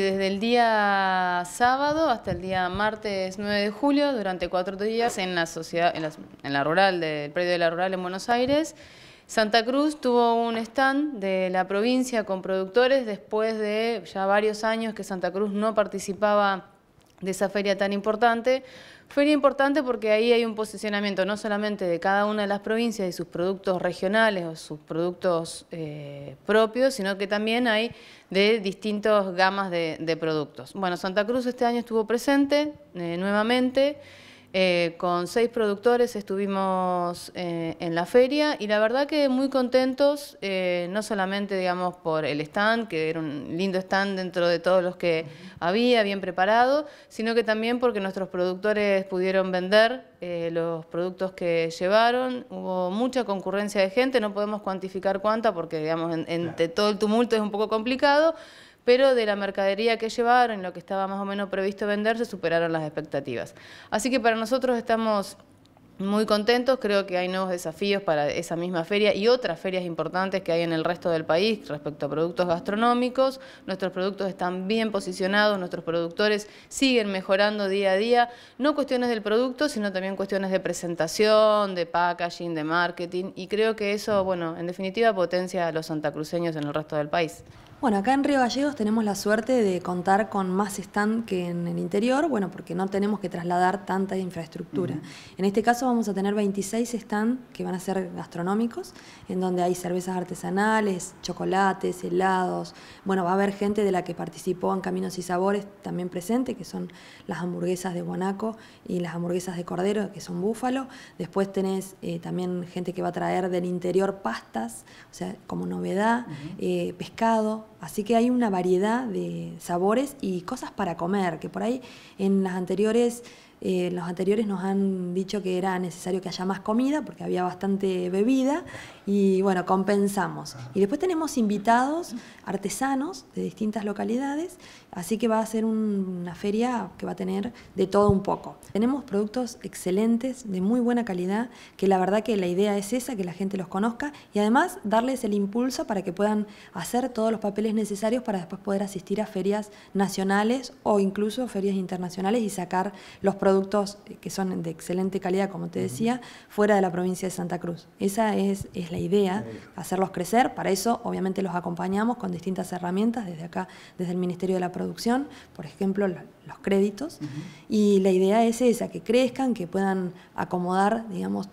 Desde el día sábado hasta el día martes 9 de julio, durante cuatro días en la sociedad, en la, en la rural, del predio de la rural en Buenos Aires, Santa Cruz tuvo un stand de la provincia con productores después de ya varios años que Santa Cruz no participaba de esa feria tan importante. Feria importante porque ahí hay un posicionamiento no solamente de cada una de las provincias y sus productos regionales o sus productos eh, propios, sino que también hay de distintas gamas de, productos. Bueno, Santa Cruz este año estuvo presente eh, nuevamente. Eh, con seis productores estuvimos eh, en la feria y la verdad que muy contentos, eh, no solamente digamos por el stand, que era un lindo stand dentro de todos los que había, bien preparado, sino que también porque nuestros productores pudieron vender los productos que llevaron, hubo mucha concurrencia de gente, no podemos cuantificar cuánta porque digamos entre todo el tumulto es un poco complicado, pero de la mercadería que llevaron, lo que estaba más o menos previsto venderse, superaron las expectativas. Así que para nosotros estamos muy contentos, creo que hay nuevos desafíos para esa misma feria y otras ferias importantes que hay en el resto del país respecto a productos gastronómicos. Nuestros productos están bien posicionados, nuestros productores siguen mejorando día a día, no cuestiones del producto, sino también cuestiones de presentación, de packaging, de marketing y creo que eso, bueno, en definitiva potencia a los santacruceños en el resto del país. Bueno, acá en Río Gallegos tenemos la suerte de contar con más stand que en el interior, bueno, porque no tenemos que trasladar tanta infraestructura. En este caso vamos a tener 26 stand que van a ser gastronómicos, en donde hay cervezas artesanales, chocolates, helados. Bueno, va a haber gente de la que participó en Caminos y Sabores también presente, que son las hamburguesas de Guanaco y las hamburguesas de Cordero, que son búfalo. Después tenés eh, también gente que va a traer del interior pastas, o sea, como novedad, eh, pescado Así que hay una variedad de sabores y cosas para comer, que por ahí en las anteriores eh, los anteriores nos han dicho que era necesario que haya más comida porque había bastante bebida y bueno, compensamos. Y después tenemos invitados artesanos de distintas localidades, así que va a ser una feria que va a tener de todo un poco. Tenemos productos excelentes, de muy buena calidad, que la verdad que la idea es esa, que la gente los conozca y además darles el impulso para que puedan hacer todos los papeles necesarios para después poder asistir a ferias nacionales o incluso ferias internacionales y sacar los productos productos que son de excelente calidad, como te decía, fuera de la provincia de Santa Cruz. Esa es, es la idea, hacerlos crecer. Para eso, obviamente, los acompañamos con distintas herramientas desde acá, desde el Ministerio de la Producción, por ejemplo, los créditos. Y la idea es esa, que crezcan, que puedan acomodar, digamos,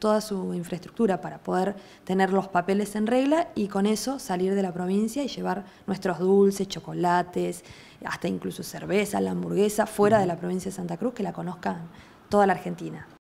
toda su infraestructura para poder tener los papeles en regla y con eso salir de la provincia y llevar nuestros dulces, chocolates, hasta incluso cerveza, la hamburguesa, fuera de la provincia de Santa Cruz, que la conozcan toda la Argentina.